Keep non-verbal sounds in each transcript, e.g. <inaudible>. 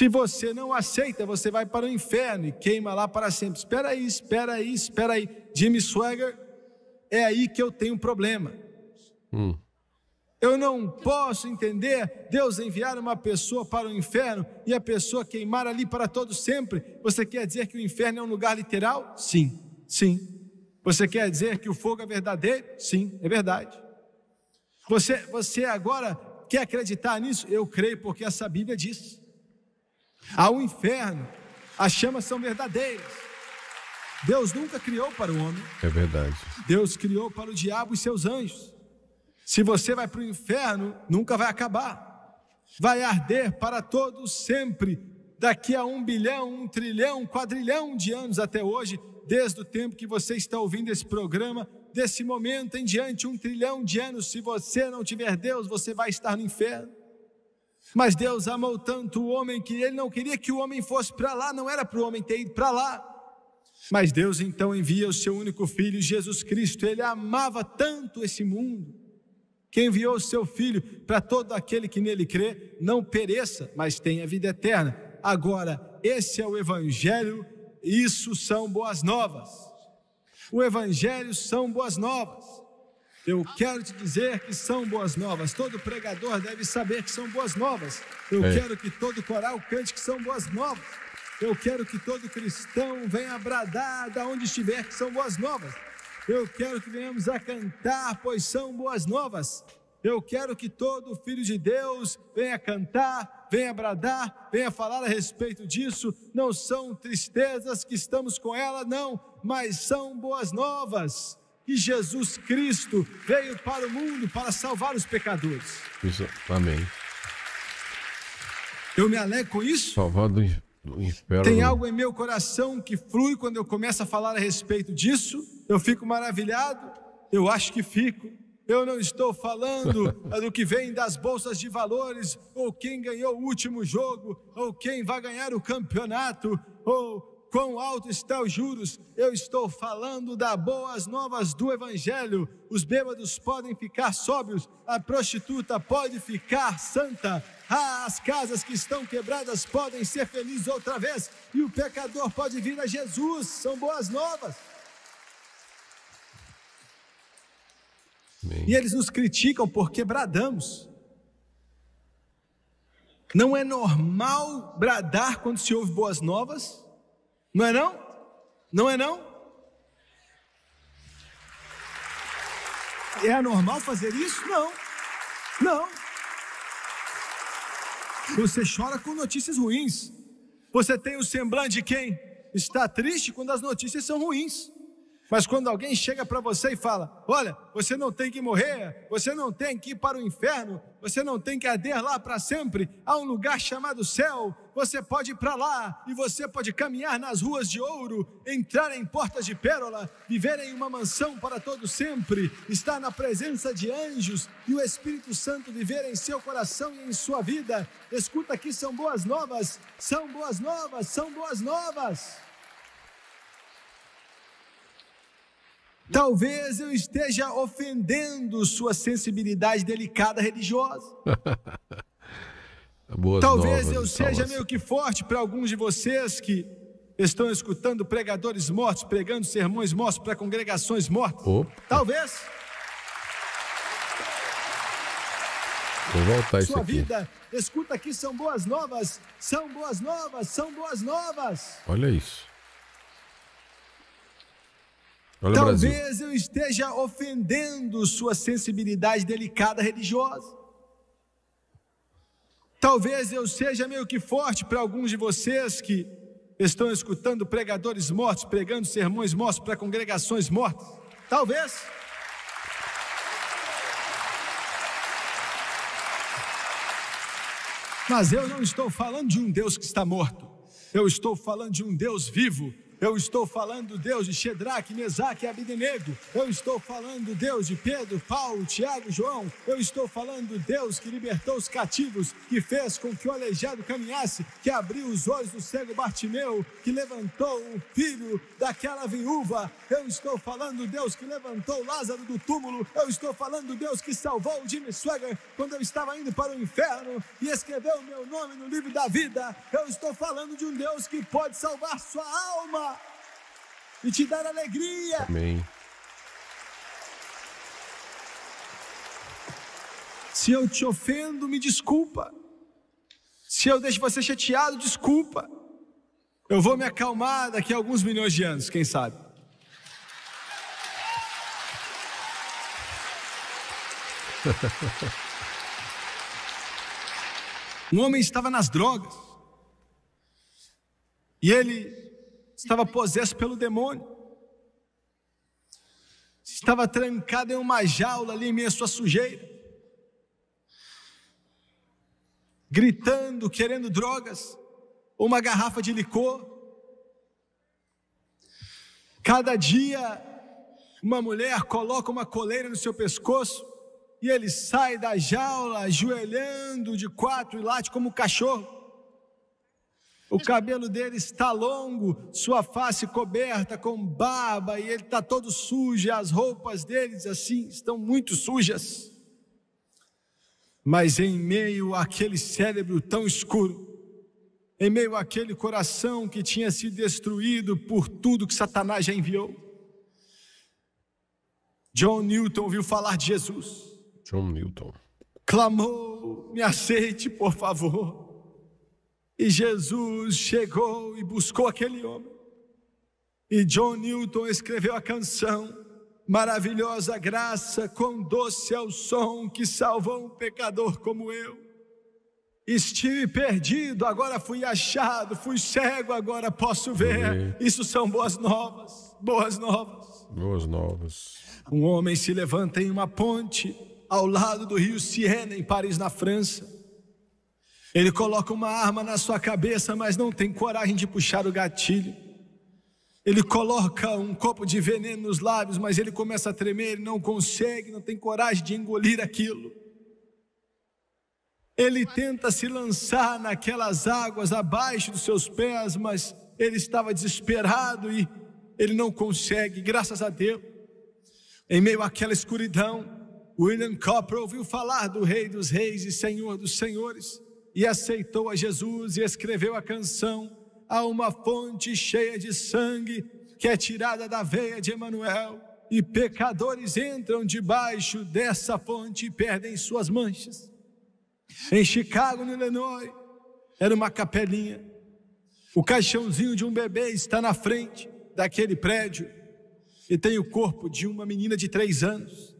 Se você não aceita, você vai para o inferno e queima lá para sempre. Espera aí, espera aí, espera aí. Jimmy Swagger, é aí que eu tenho um problema. Hum. Eu não posso entender Deus enviar uma pessoa para o inferno e a pessoa queimar ali para todo sempre. Você quer dizer que o inferno é um lugar literal? Sim, sim. Você quer dizer que o fogo é verdadeiro? Sim, é verdade. Você, você agora quer acreditar nisso? Eu creio porque essa Bíblia diz. Ao inferno, as chamas são verdadeiras. Deus nunca criou para o homem. É verdade. Deus criou para o diabo e seus anjos. Se você vai para o inferno, nunca vai acabar. Vai arder para todos sempre, daqui a um bilhão, um trilhão, um quadrilhão de anos até hoje, desde o tempo que você está ouvindo esse programa, desse momento em diante, um trilhão de anos. Se você não tiver Deus, você vai estar no inferno. Mas Deus amou tanto o homem que ele não queria que o homem fosse para lá, não era para o homem ter ido para lá. Mas Deus então envia o seu único filho, Jesus Cristo. Ele amava tanto esse mundo que enviou o seu filho para todo aquele que nele crê, não pereça, mas tenha vida eterna. Agora, esse é o Evangelho, isso são boas novas. O Evangelho são boas novas. Eu quero te dizer que são boas novas. Todo pregador deve saber que são boas novas. Eu é. quero que todo coral cante que são boas novas. Eu quero que todo cristão venha bradar da onde estiver que são boas novas. Eu quero que venhamos a cantar, pois são boas novas. Eu quero que todo filho de Deus venha cantar, venha bradar, venha falar a respeito disso. Não são tristezas que estamos com ela, não, mas são boas novas que Jesus Cristo veio para o mundo para salvar os pecadores. Isso, amém. Eu me alegro com isso. Salvado do inferno. Tem algo em meu coração que flui quando eu começo a falar a respeito disso. Eu fico maravilhado. Eu acho que fico. Eu não estou falando <laughs> do que vem das bolsas de valores, ou quem ganhou o último jogo, ou quem vai ganhar o campeonato, ou quão alto estão os juros, eu estou falando da boas novas do Evangelho. Os bêbados podem ficar sóbrios, a prostituta pode ficar santa, ah, as casas que estão quebradas podem ser felizes outra vez, e o pecador pode vir a Jesus. São boas novas. Amém. E eles nos criticam porque bradamos. Não é normal bradar quando se ouve boas novas? Não é não? Não é não? É normal fazer isso? Não. Não. Você chora com notícias ruins. Você tem o semblante de quem? Está triste quando as notícias são ruins. Mas quando alguém chega para você e fala: Olha, você não tem que morrer, você não tem que ir para o inferno, você não tem que arder lá para sempre, há um lugar chamado céu, você pode ir para lá e você pode caminhar nas ruas de ouro, entrar em portas de pérola, viver em uma mansão para todo sempre, estar na presença de anjos e o Espírito Santo viver em seu coração e em sua vida. Escuta aqui, são boas novas, são boas novas, são boas novas. Talvez eu esteja ofendendo sua sensibilidade delicada religiosa. <laughs> Boas Talvez eu seja meio que forte para alguns de vocês que estão escutando pregadores mortos pregando sermões mortos para congregações mortas. Opa. Talvez. Vou voltar Sua aqui. vida, escuta aqui, são boas novas, são boas novas, são boas novas. Olha isso. Olha Talvez eu esteja ofendendo sua sensibilidade delicada religiosa. Talvez eu seja meio que forte para alguns de vocês que estão escutando pregadores mortos pregando sermões mortos para congregações mortas. Talvez. Mas eu não estou falando de um Deus que está morto. Eu estou falando de um Deus vivo eu estou falando, Deus, de Shedraque, Mesaque e Abednego. Eu estou falando, Deus, de Pedro, Paulo, Tiago, João. Eu estou falando, Deus, que libertou os cativos, que fez com que o aleijado caminhasse, que abriu os olhos do cego Bartimeu, que levantou o filho daquela viúva. Eu estou falando, Deus, que levantou Lázaro do túmulo. Eu estou falando, Deus, que salvou o Jimmy Swagger quando eu estava indo para o inferno e escreveu o meu nome no livro da vida. Eu estou falando de um Deus que pode salvar sua alma e te dar alegria. Amém. Se eu te ofendo, me desculpa. Se eu deixo você chateado, desculpa. Eu vou me acalmar daqui a alguns milhões de anos, quem sabe. <laughs> Um homem estava nas drogas. E ele estava posesso pelo demônio, estava trancado em uma jaula ali em meio à sua sujeira, gritando, querendo drogas, uma garrafa de licor. Cada dia, uma mulher coloca uma coleira no seu pescoço e ele sai da jaula ajoelhando de quatro e late como um cachorro. O cabelo dele está longo, sua face coberta com barba e ele está todo sujo, as roupas deles assim estão muito sujas. Mas em meio àquele cérebro tão escuro, em meio àquele coração que tinha sido destruído por tudo que Satanás já enviou, John Newton ouviu falar de Jesus. John Newton. Clamou: me aceite, por favor. E Jesus chegou e buscou aquele homem. E John Newton escreveu a canção Maravilhosa graça, quão doce é o som que salvou um pecador como eu. Estive perdido, agora fui achado, fui cego, agora posso ver. Isso são boas novas, boas novas. Boas novas. Um homem se levanta em uma ponte ao lado do rio Siena, em Paris, na França ele coloca uma arma na sua cabeça, mas não tem coragem de puxar o gatilho. Ele coloca um copo de veneno nos lábios, mas ele começa a tremer, ele não consegue, não tem coragem de engolir aquilo. Ele tenta se lançar naquelas águas abaixo dos seus pés, mas ele estava desesperado e ele não consegue, graças a Deus. Em meio àquela escuridão, William Copper ouviu falar do Rei dos Reis e Senhor dos Senhores e aceitou a Jesus e escreveu a canção a uma fonte cheia de sangue que é tirada da veia de Emanuel e pecadores entram debaixo dessa fonte e perdem suas manchas. Em Chicago, no Illinois, era uma capelinha. O caixãozinho de um bebê está na frente daquele prédio e tem o corpo de uma menina de três anos.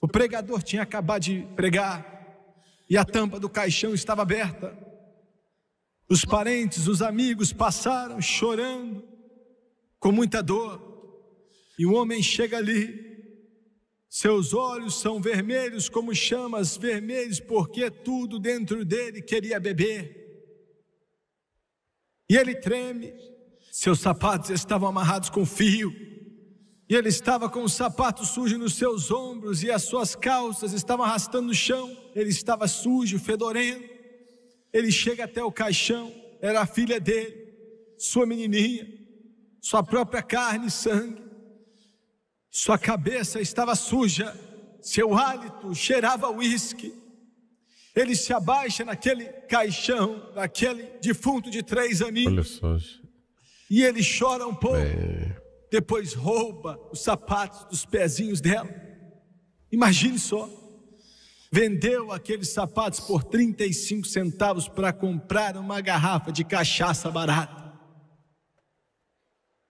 O pregador tinha acabado de pregar e a tampa do caixão estava aberta. Os parentes, os amigos passaram chorando, com muita dor, e o homem chega ali. Seus olhos são vermelhos como chamas, vermelhos, porque tudo dentro dele queria beber. E ele treme, seus sapatos estavam amarrados com fio. E ele estava com o sapato sujo nos seus ombros e as suas calças estavam arrastando no chão. Ele estava sujo, fedorento. Ele chega até o caixão, era a filha dele, sua menininha, sua própria carne e sangue. Sua cabeça estava suja, seu hálito cheirava uísque. Ele se abaixa naquele caixão, naquele defunto de três aninhos. Olha só. E ele chora um pouco depois rouba os sapatos dos pezinhos dela. Imagine só. Vendeu aqueles sapatos por 35 centavos para comprar uma garrafa de cachaça barata.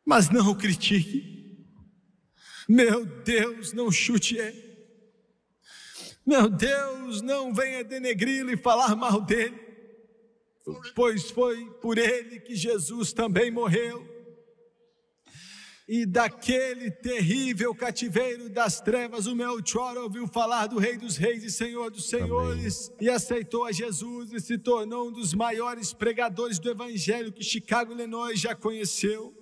Mas não o critique. Meu Deus, não chute ele. Meu Deus, não venha denegri-lo e falar mal dele, pois foi por ele que Jesus também morreu e daquele terrível cativeiro das trevas, o Melchor ouviu falar do Rei dos Reis e Senhor dos Senhores Amém. e aceitou a Jesus e se tornou um dos maiores pregadores do Evangelho que Chicago, Illinois já conheceu.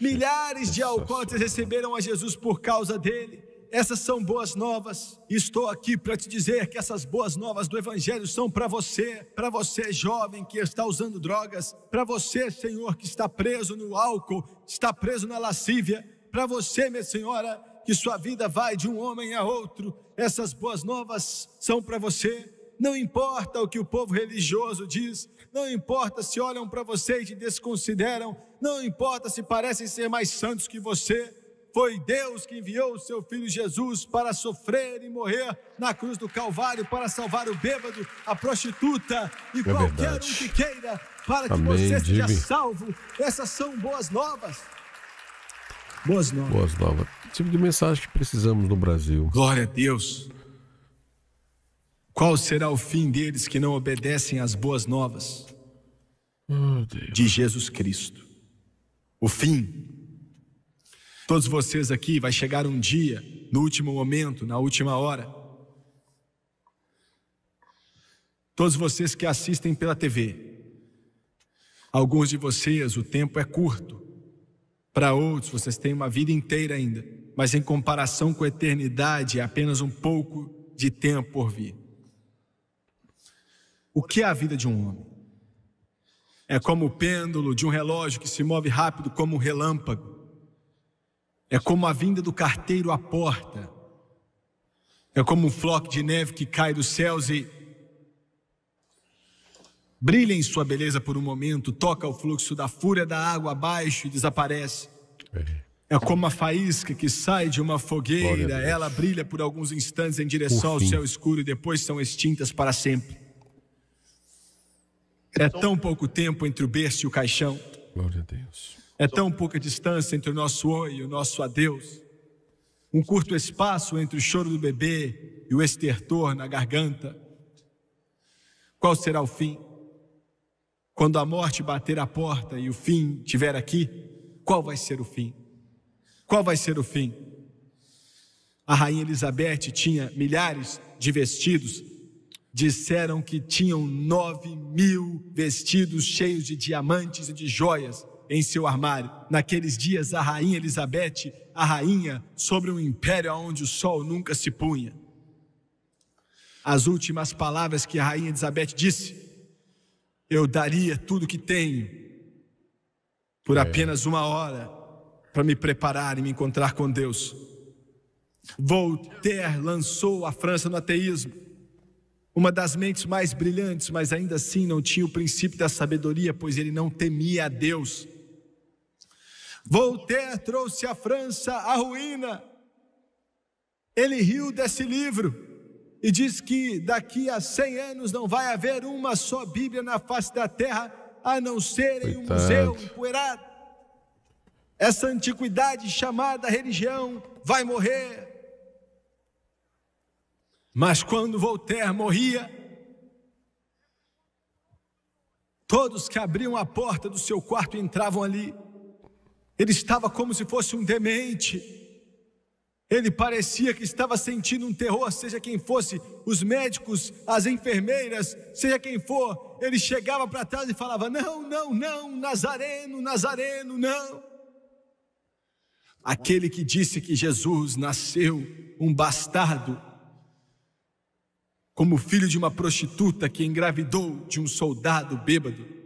Milhares de alcoólatras receberam a Jesus por causa dele. Essas são boas novas. Estou aqui para te dizer que essas boas novas do Evangelho são para você, para você jovem que está usando drogas, para você, Senhor, que está preso no álcool, está preso na lascívia, para você, minha senhora, que sua vida vai de um homem a outro. Essas boas novas são para você. Não importa o que o povo religioso diz, não importa se olham para você e te desconsideram, não importa se parecem ser mais santos que você foi Deus que enviou o seu filho Jesus para sofrer e morrer na cruz do Calvário para salvar o bêbado, a prostituta e é qualquer verdade. um que queira para Amém, que você seja salvo. Essas são boas novas. Boas novas. Boas novas. Que tipo de mensagem que precisamos no Brasil? Glória a Deus. Qual será o fim deles que não obedecem às boas novas oh, de Jesus Cristo? O fim Todos vocês aqui, vai chegar um dia, no último momento, na última hora. Todos vocês que assistem pela TV. Alguns de vocês, o tempo é curto. Para outros, vocês têm uma vida inteira ainda. Mas em comparação com a eternidade, é apenas um pouco de tempo por vir. O que é a vida de um homem? É como o pêndulo de um relógio que se move rápido como um relâmpago. É como a vinda do carteiro à porta. É como um floco de neve que cai dos céus e brilha em sua beleza por um momento, toca o fluxo da fúria da água abaixo e desaparece. É como a faísca que sai de uma fogueira, ela brilha por alguns instantes em direção ao céu escuro e depois são extintas para sempre. É tão pouco tempo entre o berço e o caixão. Glória a Deus. É tão pouca distância entre o nosso oi e o nosso adeus. Um curto espaço entre o choro do bebê e o estertor na garganta. Qual será o fim? Quando a morte bater a porta e o fim tiver aqui, qual vai ser o fim? Qual vai ser o fim? A rainha Elizabeth tinha milhares de vestidos, disseram que tinham nove mil vestidos cheios de diamantes e de joias em seu armário. Naqueles dias, a rainha Elizabeth, a rainha sobre um império onde o sol nunca se punha. As últimas palavras que a rainha Elizabeth disse: Eu daria tudo que tenho por é. apenas uma hora para me preparar e me encontrar com Deus. Voltaire lançou a França no ateísmo. Uma das mentes mais brilhantes, mas ainda assim não tinha o princípio da sabedoria, pois ele não temia a Deus. Voltaire trouxe à França a ruína. Ele riu desse livro e diz que daqui a 100 anos não vai haver uma só Bíblia na face da terra, a não ser em um museu empoeirado. Essa antiguidade chamada religião vai morrer. Mas quando Voltaire morria, todos que abriam a porta do seu quarto entravam ali. Ele estava como se fosse um demente. Ele parecia que estava sentindo um terror, seja quem fosse, os médicos, as enfermeiras, seja quem for. Ele chegava para trás e falava: Não, não, não, Nazareno, Nazareno, não. Aquele que disse que Jesus nasceu um bastardo, como filho de uma prostituta que engravidou de um soldado bêbado.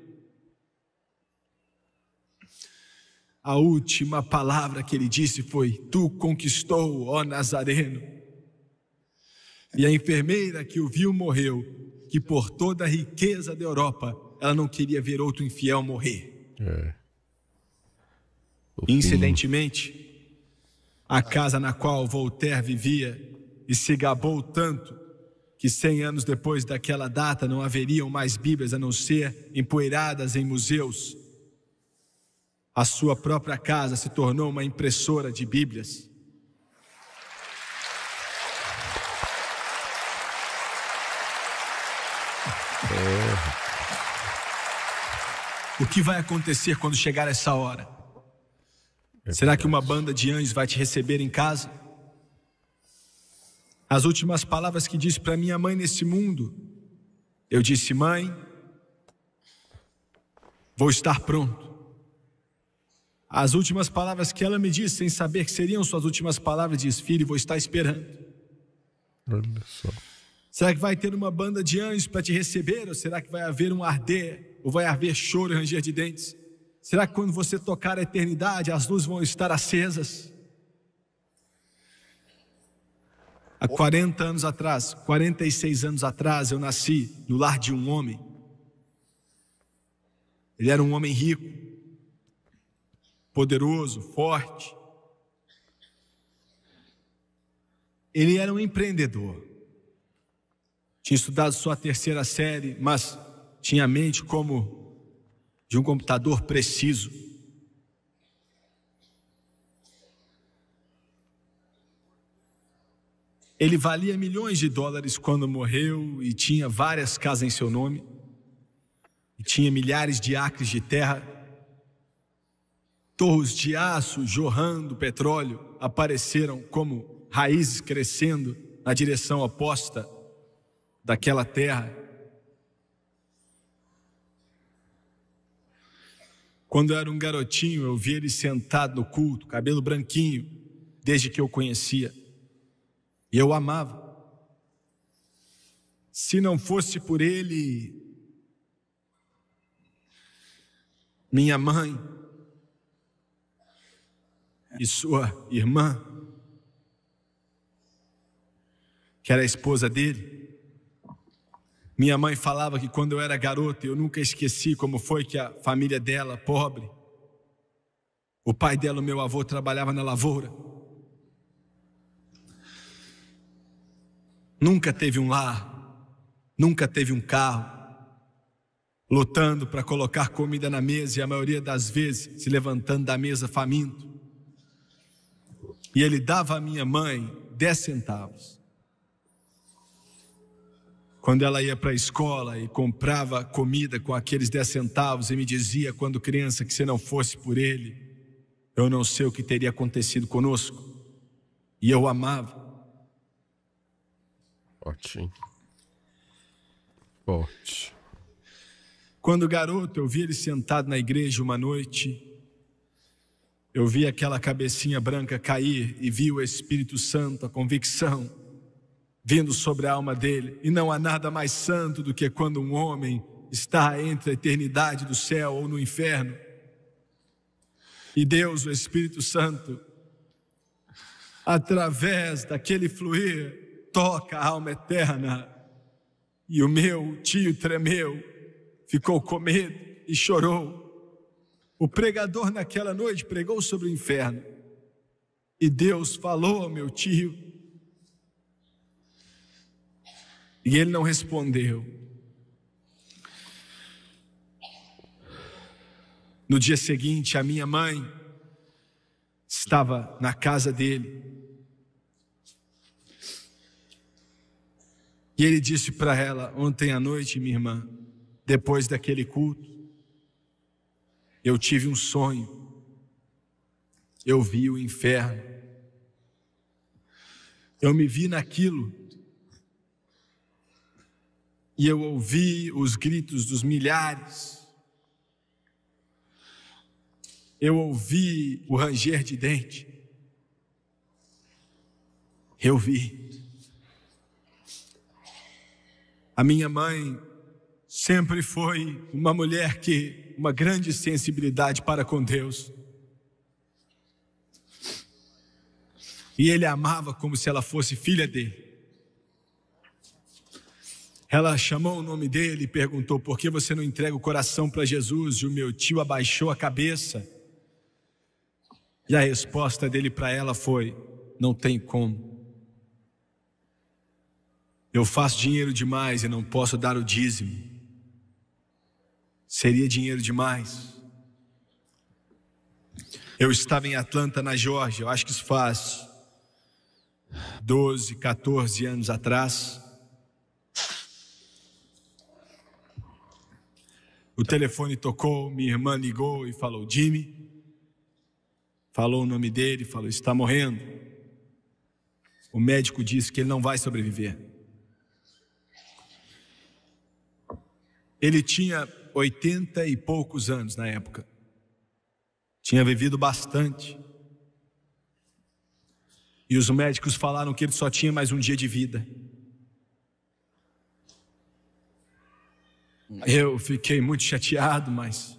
A última palavra que ele disse foi: Tu conquistou, ó Nazareno. E a enfermeira que o viu morreu, que por toda a riqueza da Europa, ela não queria ver outro infiel morrer. É. Incidentemente, a casa na qual Voltaire vivia e se gabou tanto que cem anos depois daquela data não haveriam mais Bíblias a não ser empoeiradas em museus a sua própria casa se tornou uma impressora de Bíblias. O que vai acontecer quando chegar essa hora? É Será que uma banda de anjos vai te receber em casa? As últimas palavras que disse para minha mãe nesse mundo, eu disse: Mãe, vou estar pronto. As últimas palavras que ela me disse, sem saber que seriam suas últimas palavras, diz: Filho, vou estar esperando. Olha só. Será que vai ter uma banda de anjos para te receber? Ou será que vai haver um arder? Ou vai haver choro e ranger de dentes? Será que quando você tocar a eternidade, as luzes vão estar acesas? Há 40 anos atrás, 46 anos atrás, eu nasci no lar de um homem. Ele era um homem rico, poderoso, forte. Ele era um empreendedor. Tinha estudado só a terceira série, mas tinha a mente como de um computador preciso. Ele valia milhões de dólares quando morreu e tinha várias casas em seu nome, e tinha milhares de acres de terra torres de aço jorrando petróleo apareceram como raízes crescendo na direção oposta daquela terra. Quando eu era um garotinho, eu vi ele sentado no culto, cabelo branquinho, desde que eu conhecia. E eu amava. Se não fosse por ele, minha mãe, e sua irmã, que era a esposa dele. Minha mãe falava que quando eu era garoto, eu nunca esqueci como foi que a família dela, pobre, o pai dela, o meu avô, trabalhava na lavoura. Nunca teve um lar, nunca teve um carro, lutando para colocar comida na mesa e a maioria das vezes se levantando da mesa faminto e ele dava à minha mãe 10 centavos. Quando ela ia para a escola e comprava comida com aqueles 10 centavos e me dizia, quando criança, que se não fosse por ele, eu não sei o que teria acontecido conosco. E eu amava. Ótimo. Forte. Quando garoto, eu vi ele sentado na igreja uma noite eu vi aquela cabecinha branca cair e vi o Espírito Santo, a convicção, vindo sobre a alma dele. E não há nada mais santo do que quando um homem está entre a eternidade do céu ou no inferno. E Deus, o Espírito Santo, através daquele fluir, toca a alma eterna. E o meu tio tremeu, ficou com medo e chorou. O pregador naquela noite pregou sobre o inferno. E Deus falou ao meu tio. E ele não respondeu. No dia seguinte, a minha mãe estava na casa dele. E ele disse para ela ontem à noite, minha irmã, depois daquele culto, eu tive um sonho. Eu vi o inferno. Eu me vi naquilo. E eu ouvi os gritos dos milhares. Eu ouvi o ranger de dente. Eu vi. A minha mãe sempre foi uma mulher que uma grande sensibilidade para com Deus. E ele a amava como se ela fosse filha dele. Ela chamou o nome dele e perguntou: Por que você não entrega o coração para Jesus? E o meu tio abaixou a cabeça. E a resposta dele para ela foi: Não tem como. Eu faço dinheiro demais e não posso dar o dízimo seria dinheiro demais. Eu estava em Atlanta, na Georgia. eu acho que isso faz 12, 14 anos atrás. O telefone tocou, minha irmã ligou e falou: Jimmy. Falou o nome dele, falou: está morrendo. O médico disse que ele não vai sobreviver. Ele tinha 80 e poucos anos na época. Tinha vivido bastante. E os médicos falaram que ele só tinha mais um dia de vida. Eu fiquei muito chateado, mas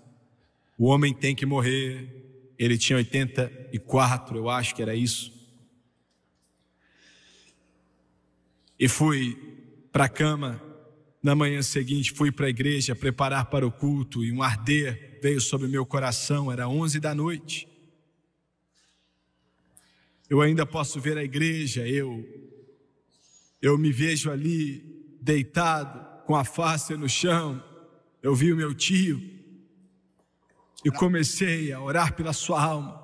o homem tem que morrer. Ele tinha 84, eu acho que era isso. E fui para a cama na manhã seguinte, fui para a igreja preparar para o culto e um arder veio sobre meu coração, era 11 da noite. Eu ainda posso ver a igreja, eu eu me vejo ali deitado com a face no chão. Eu vi o meu tio e comecei a orar pela sua alma.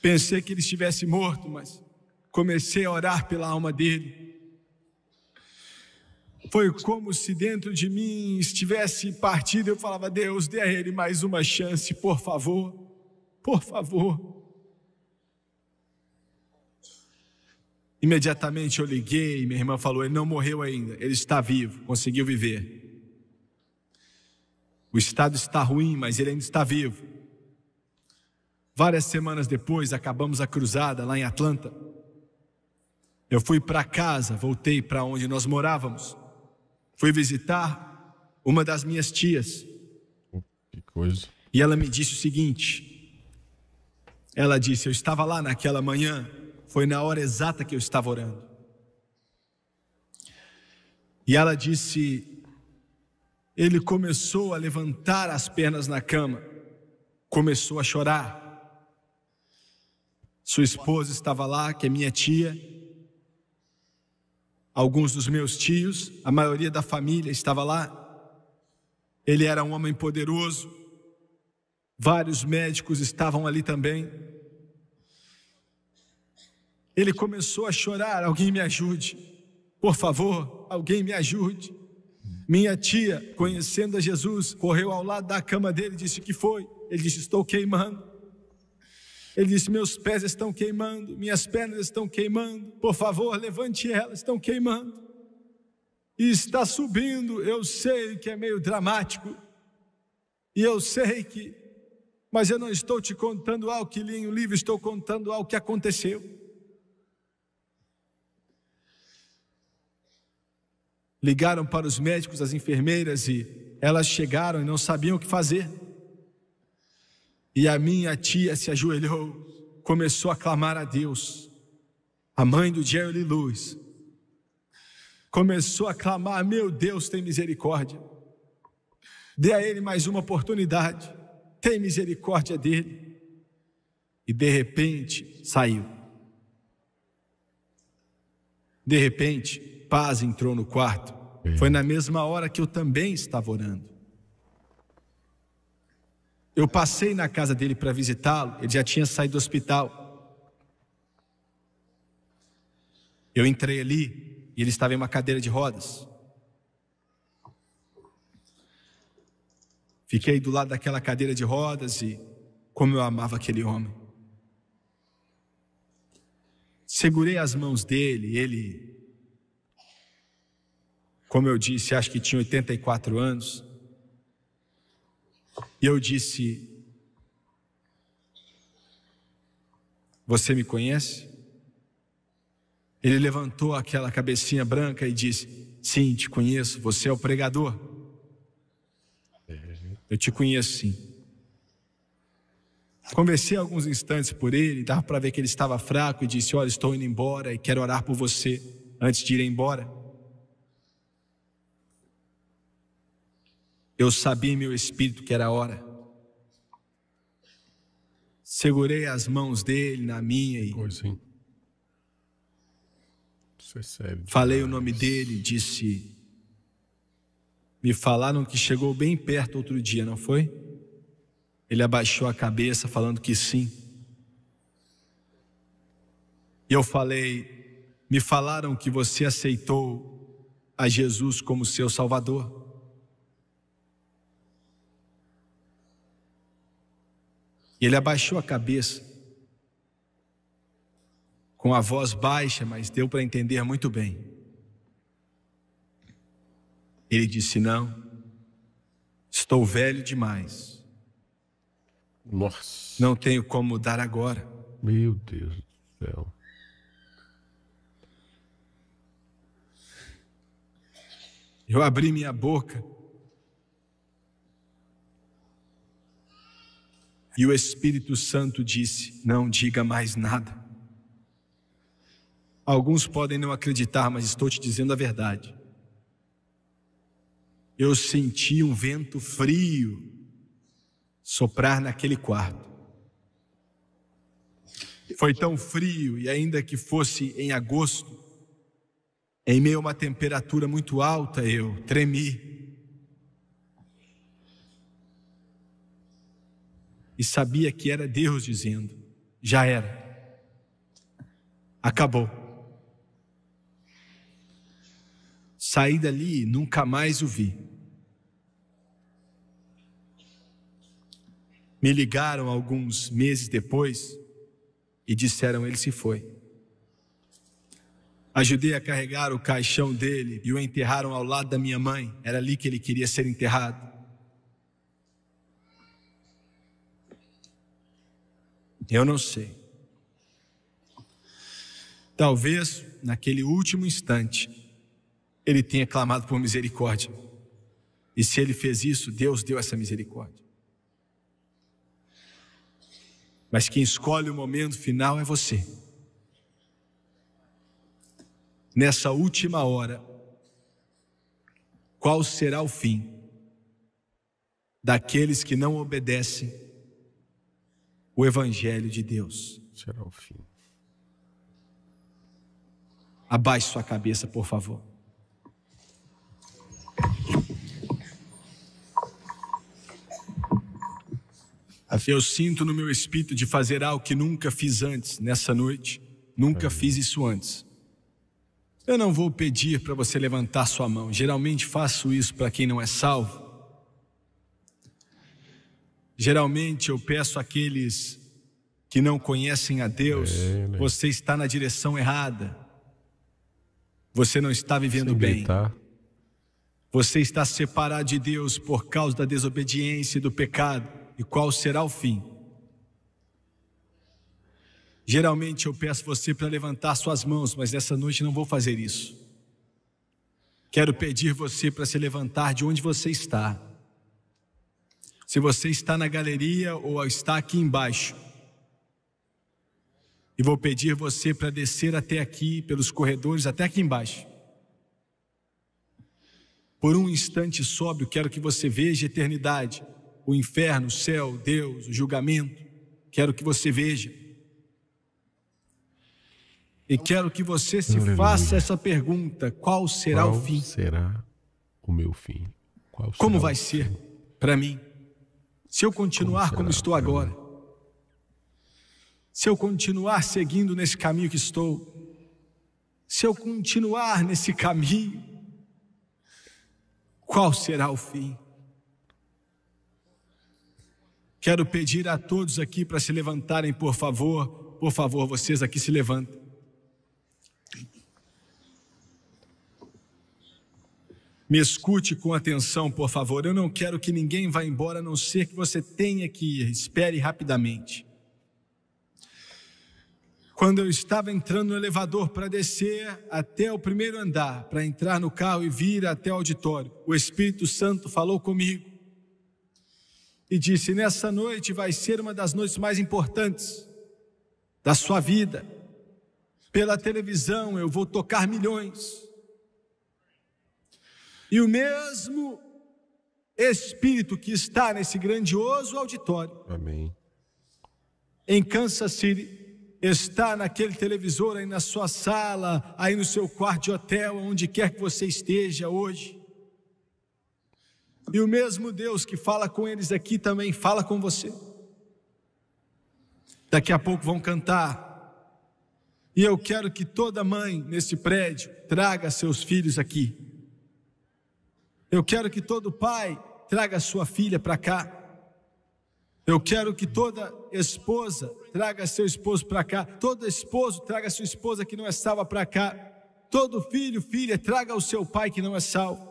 Pensei que ele estivesse morto, mas comecei a orar pela alma dele. Foi como se dentro de mim estivesse partido. Eu falava, Deus, dê a ele mais uma chance, por favor, por favor. Imediatamente eu liguei, minha irmã falou: ele não morreu ainda, ele está vivo, conseguiu viver. O estado está ruim, mas ele ainda está vivo. Várias semanas depois, acabamos a cruzada lá em Atlanta. Eu fui para casa, voltei para onde nós morávamos. Fui visitar uma das minhas tias. Que coisa. E ela me disse o seguinte: ela disse, eu estava lá naquela manhã, foi na hora exata que eu estava orando. E ela disse, ele começou a levantar as pernas na cama, começou a chorar. Sua esposa estava lá, que é minha tia, alguns dos meus tios, a maioria da família estava lá. Ele era um homem poderoso, vários médicos estavam ali também. Ele começou a chorar: alguém me ajude, por favor, alguém me ajude. Minha tia, conhecendo a Jesus, correu ao lado da cama dele e disse: Que foi? Ele disse: Estou queimando. Ele disse: Meus pés estão queimando, minhas pernas estão queimando, por favor, levante elas, estão queimando. E está subindo, eu sei que é meio dramático, e eu sei que, mas eu não estou te contando algo que li em um livro, estou contando algo que aconteceu. Ligaram para os médicos, as enfermeiras, e elas chegaram e não sabiam o que fazer. E a minha tia se ajoelhou, começou a clamar a Deus. A mãe do Jerry Lewis começou a clamar: Meu Deus, tem misericórdia. Dê a ele mais uma oportunidade. Tem misericórdia dele. E de repente saiu. De repente, paz entrou no quarto. Foi na mesma hora que eu também estava orando. Eu passei na casa dele para visitá-lo, ele já tinha saído do hospital. Eu entrei ali e ele estava em uma cadeira de rodas. Fiquei do lado daquela cadeira de rodas e como eu amava aquele homem. Segurei as mãos dele, ele, como eu disse, acho que tinha 84 anos. E eu disse: Você me conhece? Ele levantou aquela cabecinha branca e disse: Sim, te conheço, você é o pregador. É. Eu te conheço, sim. Conversei alguns instantes por ele, dava para ver que ele estava fraco e disse: Olha, estou indo embora e quero orar por você antes de ir embora. Eu sabia em meu espírito que era a hora. Segurei as mãos dele na minha e pois, hein? falei o nome dele, disse. Me falaram que chegou bem perto outro dia, não foi? Ele abaixou a cabeça falando que sim. E eu falei: Me falaram que você aceitou a Jesus como seu Salvador. E ele abaixou a cabeça, com a voz baixa, mas deu para entender muito bem. Ele disse: Não, estou velho demais. Nossa. Não tenho como mudar agora. Meu Deus do céu. Eu abri minha boca E o Espírito Santo disse: Não diga mais nada. Alguns podem não acreditar, mas estou te dizendo a verdade. Eu senti um vento frio soprar naquele quarto. Foi tão frio, e ainda que fosse em agosto, em meio a uma temperatura muito alta, eu tremi. e sabia que era Deus dizendo: já era, acabou. Saí dali e nunca mais o vi. Me ligaram alguns meses depois e disseram: ele se foi. Ajudei a carregar o caixão dele e o enterraram ao lado da minha mãe. Era ali que ele queria ser enterrado. Eu não sei. Talvez, naquele último instante, ele tenha clamado por misericórdia. E se ele fez isso, Deus deu essa misericórdia. Mas quem escolhe o momento final é você. Nessa última hora, qual será o fim daqueles que não obedecem o Evangelho de Deus. Será o fim. Abaixe sua cabeça, por favor. Eu sinto no meu espírito de fazer algo que nunca fiz antes nessa noite. Nunca fiz isso antes. Eu não vou pedir para você levantar sua mão. Geralmente faço isso para quem não é salvo. Geralmente eu peço àqueles que não conhecem a Deus, é, né? você está na direção errada. Você não está vivendo Sem bem. Gritar. Você está separado de Deus por causa da desobediência e do pecado. E qual será o fim? Geralmente eu peço você para levantar suas mãos, mas essa noite não vou fazer isso. Quero pedir você para se levantar de onde você está se você está na galeria ou está aqui embaixo. E vou pedir você para descer até aqui, pelos corredores, até aqui embaixo. Por um instante sóbrio, quero que você veja a eternidade, o inferno, o céu, Deus, o julgamento. Quero que você veja. E quero que você se Aleluia. faça essa pergunta: qual será qual o fim? Será o meu fim? Qual Como vai ser para mim? Se eu continuar como, como estou agora, se eu continuar seguindo nesse caminho que estou, se eu continuar nesse caminho, qual será o fim? Quero pedir a todos aqui para se levantarem, por favor, por favor, vocês aqui se levantem. Me escute com atenção, por favor. Eu não quero que ninguém vá embora, a não ser que você tenha que ir. Espere rapidamente. Quando eu estava entrando no elevador para descer até o primeiro andar, para entrar no carro e vir até o auditório, o Espírito Santo falou comigo e disse: Nessa noite vai ser uma das noites mais importantes da sua vida. Pela televisão eu vou tocar milhões e o mesmo Espírito que está nesse grandioso auditório, Amém. em Kansas City, está naquele televisor aí na sua sala, aí no seu quarto de hotel, onde quer que você esteja hoje. E o mesmo Deus que fala com eles aqui também fala com você. Daqui a pouco vão cantar. E eu quero que toda mãe nesse prédio traga seus filhos aqui. Eu quero que todo pai traga sua filha para cá. Eu quero que toda esposa traga seu esposo para cá. Todo esposo traga sua esposa que não é salva para cá. Todo filho, filha, traga o seu pai que não é salvo.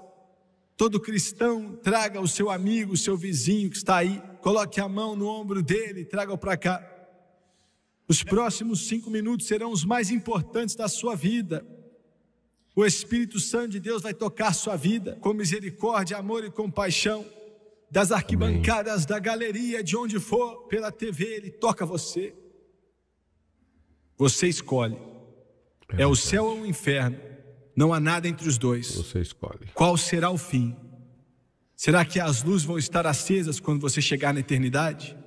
Todo cristão traga o seu amigo, o seu vizinho que está aí. Coloque a mão no ombro dele e traga-o para cá. Os próximos cinco minutos serão os mais importantes da sua vida. O Espírito Santo de Deus vai tocar sua vida com misericórdia, amor e compaixão. Das arquibancadas, Amém. da galeria, de onde for, pela TV, ele toca você. Você escolhe. É, é o céu ou o inferno. Não há nada entre os dois. Você escolhe. Qual será o fim? Será que as luzes vão estar acesas quando você chegar na eternidade?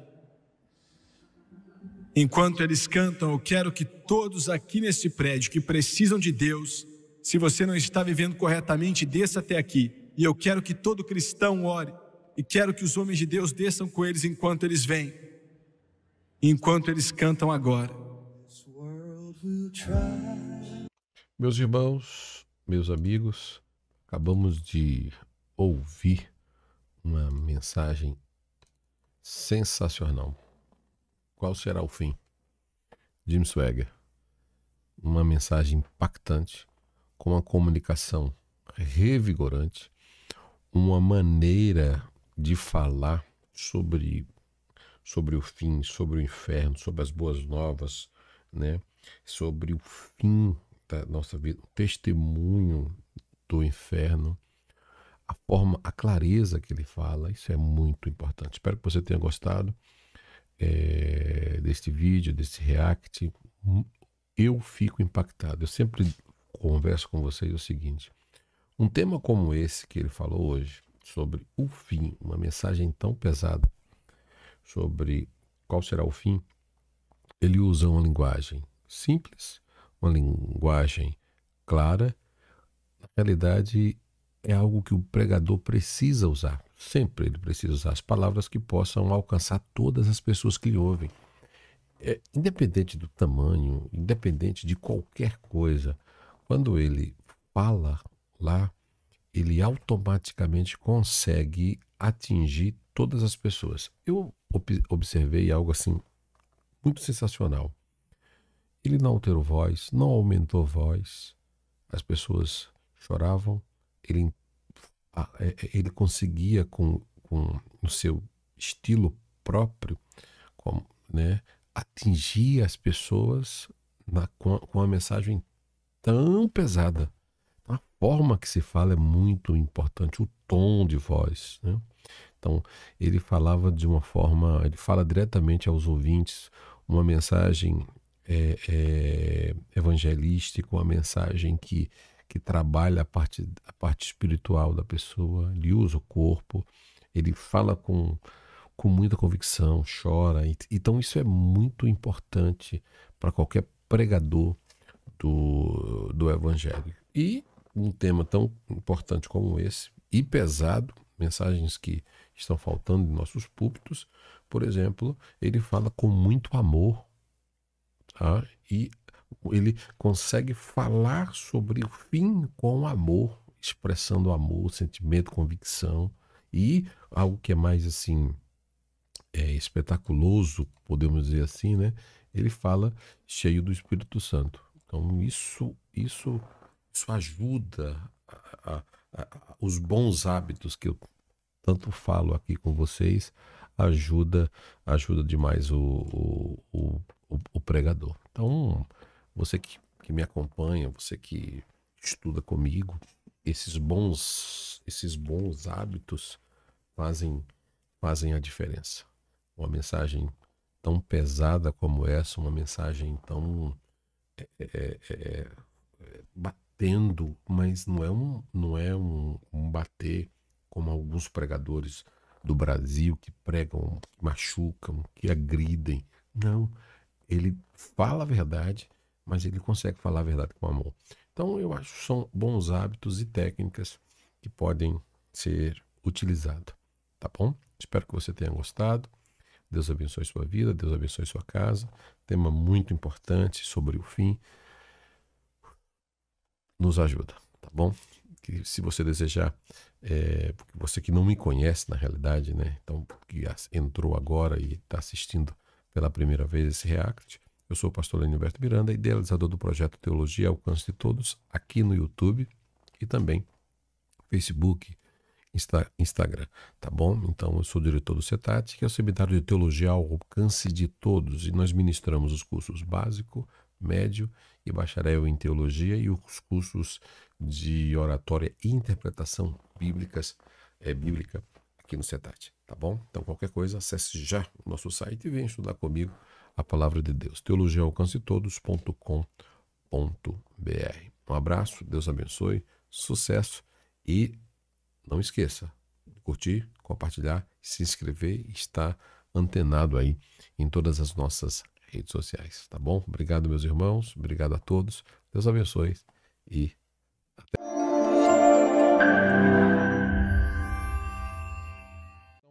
Enquanto eles cantam, eu quero que todos aqui nesse prédio que precisam de Deus se você não está vivendo corretamente, desça até aqui. E eu quero que todo cristão ore. E quero que os homens de Deus desçam com eles enquanto eles vêm. Enquanto eles cantam agora. Meus irmãos, meus amigos, acabamos de ouvir uma mensagem sensacional. Qual será o fim? Jim Swagger. Uma mensagem impactante com a comunicação revigorante, uma maneira de falar sobre sobre o fim, sobre o inferno, sobre as boas novas, né? Sobre o fim da nossa vida, o testemunho do inferno, a forma, a clareza que ele fala, isso é muito importante. Espero que você tenha gostado é, deste vídeo, desse react. Eu fico impactado. Eu sempre converso com vocês é o seguinte: um tema como esse que ele falou hoje, sobre o fim, uma mensagem tão pesada sobre qual será o fim, ele usa uma linguagem simples, uma linguagem clara. Na realidade, é algo que o pregador precisa usar. Sempre ele precisa usar as palavras que possam alcançar todas as pessoas que lhe ouvem. É, independente do tamanho, independente de qualquer coisa, quando ele fala lá, ele automaticamente consegue atingir todas as pessoas. Eu observei algo assim muito sensacional. Ele não alterou voz, não aumentou voz, as pessoas choravam, ele, é, é, ele conseguia com, com o seu estilo próprio com, né, atingir as pessoas na, com, com a mensagem tão pesada. A forma que se fala é muito importante, o tom de voz. Né? Então, ele falava de uma forma, ele fala diretamente aos ouvintes uma mensagem é, é, evangelística, uma mensagem que, que trabalha a parte, a parte espiritual da pessoa, ele usa o corpo, ele fala com, com muita convicção, chora. Então, isso é muito importante para qualquer pregador do, do Evangelho. E um tema tão importante como esse, e pesado, mensagens que estão faltando em nossos púlpitos, por exemplo, ele fala com muito amor tá? e ele consegue falar sobre o fim com amor, expressando amor, sentimento, convicção e algo que é mais assim é, espetaculoso, podemos dizer assim, né? Ele fala cheio do Espírito Santo. Então, isso, isso, isso ajuda a, a, a, os bons hábitos que eu tanto falo aqui com vocês, ajuda, ajuda demais o, o, o, o pregador. Então, você que, que me acompanha, você que estuda comigo, esses bons, esses bons hábitos fazem, fazem a diferença. Uma mensagem tão pesada como essa, uma mensagem tão é, é, batendo, mas não é, um, não é um, um bater como alguns pregadores do Brasil que pregam, que machucam, que agridem. Não. Ele fala a verdade, mas ele consegue falar a verdade com amor. Então, eu acho que são bons hábitos e técnicas que podem ser utilizados. Tá bom? Espero que você tenha gostado. Deus abençoe sua vida, Deus abençoe sua casa. Tema muito importante sobre o fim. Nos ajuda, tá bom? Que se você desejar, é, você que não me conhece na realidade, né? Então, que entrou agora e está assistindo pela primeira vez esse React, eu sou o pastor Leoniberto Miranda, idealizador do projeto Teologia Alcance de Todos, aqui no YouTube e também Facebook, Insta Instagram, tá bom? Então, eu sou diretor do CETAT, que é o Seminário de Teologia ao Alcance de Todos, e nós ministramos os cursos básico, médio e bacharel em teologia e os cursos de oratória e interpretação bíblicas, é, bíblica aqui no CETAT, tá bom? Então, qualquer coisa, acesse já o nosso site e venha estudar comigo a palavra de Deus. Teologia alcance todos.com.br. Um abraço, Deus abençoe, sucesso e não esqueça, curtir, compartilhar, se inscrever e estar antenado aí em todas as nossas redes sociais, tá bom? Obrigado, meus irmãos, obrigado a todos. Deus abençoe e